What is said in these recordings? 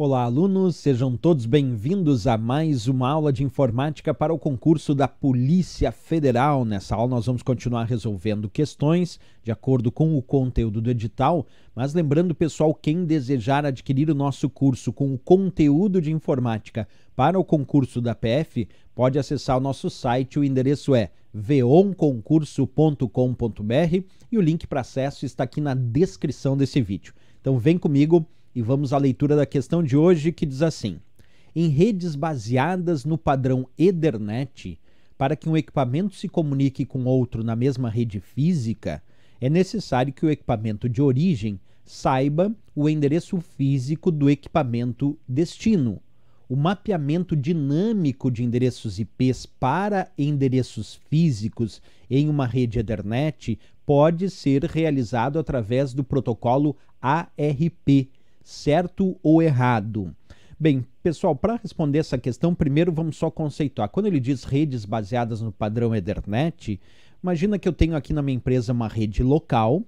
Olá, alunos, sejam todos bem-vindos a mais uma aula de informática para o concurso da Polícia Federal. Nessa aula, nós vamos continuar resolvendo questões de acordo com o conteúdo do edital. Mas lembrando, pessoal, quem desejar adquirir o nosso curso com o conteúdo de informática para o concurso da PF, pode acessar o nosso site. O endereço é veonconcurso.com.br e o link para acesso está aqui na descrição desse vídeo. Então, vem comigo e vamos à leitura da questão de hoje que diz assim: Em redes baseadas no padrão Ethernet, para que um equipamento se comunique com outro na mesma rede física, é necessário que o equipamento de origem saiba o endereço físico do equipamento destino. O mapeamento dinâmico de endereços IPs para endereços físicos em uma rede Ethernet pode ser realizado através do protocolo ARP, certo ou errado? Bem, pessoal, para responder essa questão, primeiro vamos só conceituar. Quando ele diz redes baseadas no padrão Ethernet, imagina que eu tenho aqui na minha empresa uma rede local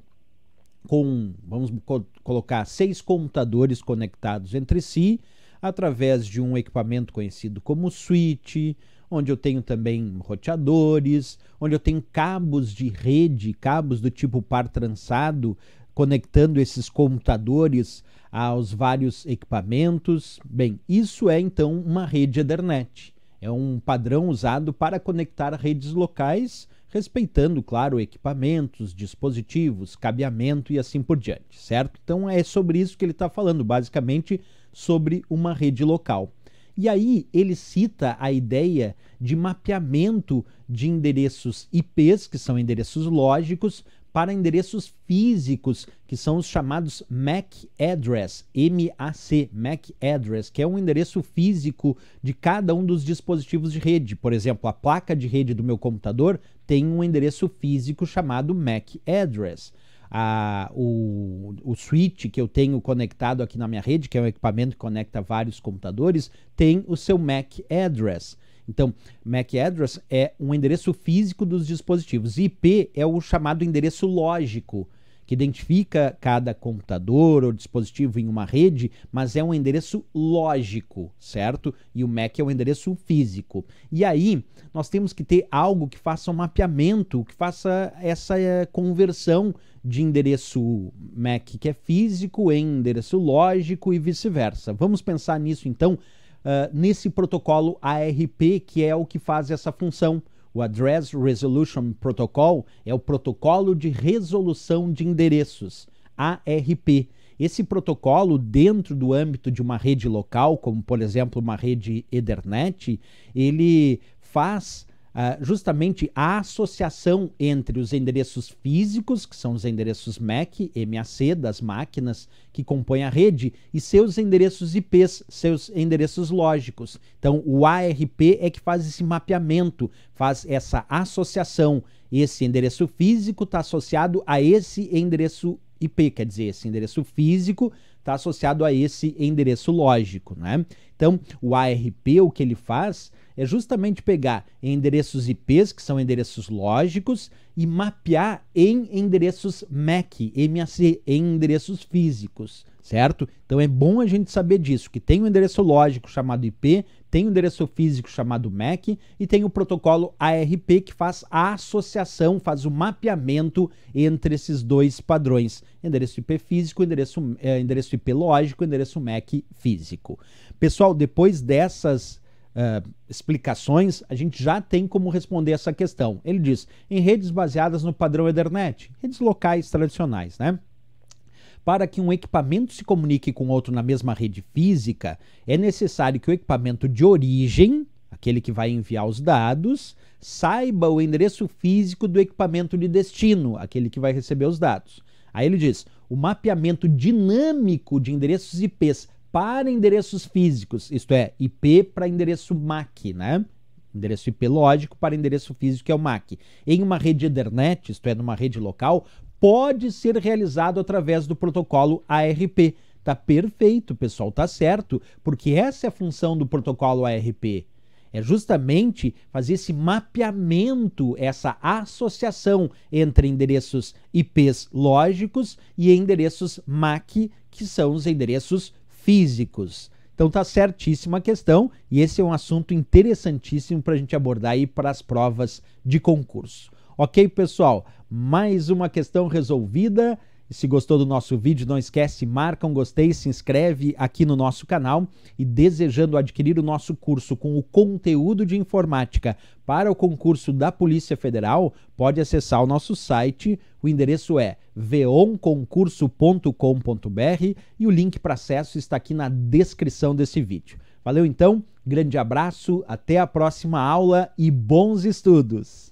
com, vamos co colocar, seis computadores conectados entre si através de um equipamento conhecido como switch, onde eu tenho também roteadores, onde eu tenho cabos de rede, cabos do tipo par trançado conectando esses computadores aos vários equipamentos. Bem, isso é então uma rede Ethernet. É um padrão usado para conectar redes locais, respeitando, claro, equipamentos, dispositivos, cabeamento e assim por diante, certo? Então é sobre isso que ele está falando, basicamente sobre uma rede local. E aí ele cita a ideia de mapeamento de endereços IPs, que são endereços lógicos, para endereços físicos, que são os chamados MAC Address, MAC, MAC Address, que é um endereço físico de cada um dos dispositivos de rede. Por exemplo, a placa de rede do meu computador tem um endereço físico chamado MAC Address. A, o, o switch que eu tenho conectado aqui na minha rede, que é um equipamento que conecta vários computadores, tem o seu MAC Address. Então, MAC address é um endereço físico dos dispositivos. IP é o chamado endereço lógico, que identifica cada computador ou dispositivo em uma rede, mas é um endereço lógico, certo? E o MAC é um endereço físico. E aí, nós temos que ter algo que faça um mapeamento, que faça essa eh, conversão de endereço MAC que é físico em endereço lógico e vice-versa. Vamos pensar nisso então uh, nesse protocolo ARP, que é o que faz essa função. O Address Resolution Protocol é o protocolo de resolução de endereços, ARP. Esse protocolo, dentro do âmbito de uma rede local, como por exemplo uma rede Ethernet, ele faz Uh, justamente a associação entre os endereços físicos, que são os endereços MAC, MAC, das máquinas que compõem a rede, e seus endereços IPs, seus endereços lógicos. Então, o ARP é que faz esse mapeamento, faz essa associação. Esse endereço físico está associado a esse endereço IP, quer dizer, esse endereço físico está associado a esse endereço lógico. Né? Então, o ARP, o que ele faz é justamente pegar endereços IPs, que são endereços lógicos, e mapear em endereços MAC, MAC, em endereços físicos, certo? Então é bom a gente saber disso, que tem um endereço lógico chamado IP, tem um endereço físico chamado MAC e tem o protocolo ARP que faz a associação, faz o mapeamento entre esses dois padrões, endereço IP físico, endereço, eh, endereço IP lógico, endereço MAC físico. Pessoal, depois dessas uh, explicações, a gente já tem como responder essa questão. Ele diz: em redes baseadas no padrão Ethernet, redes locais tradicionais, né? Para que um equipamento se comunique com outro na mesma rede física, é necessário que o equipamento de origem, aquele que vai enviar os dados, saiba o endereço físico do equipamento de destino, aquele que vai receber os dados. Aí ele diz: o mapeamento dinâmico de endereços IPs para endereços físicos, isto é, IP para endereço MAC, né? Endereço IP lógico para endereço físico que é o MAC. Em uma rede Ethernet, isto é, numa rede local, pode ser realizado através do protocolo ARP. Tá perfeito, pessoal, tá certo, porque essa é a função do protocolo ARP. É justamente fazer esse mapeamento, essa associação entre endereços IPs lógicos e endereços MAC, que são os endereços físicos. Então tá certíssima a questão e esse é um assunto interessantíssimo para a gente abordar aí para as provas de concurso. Ok, pessoal? Mais uma questão resolvida. E se gostou do nosso vídeo, não esquece, marca um gostei, se inscreve aqui no nosso canal e desejando adquirir o nosso curso com o conteúdo de informática para o concurso da Polícia Federal, pode acessar o nosso site. O endereço é veonconcurso.com.br e o link para acesso está aqui na descrição desse vídeo. Valeu então, grande abraço, até a próxima aula e bons estudos!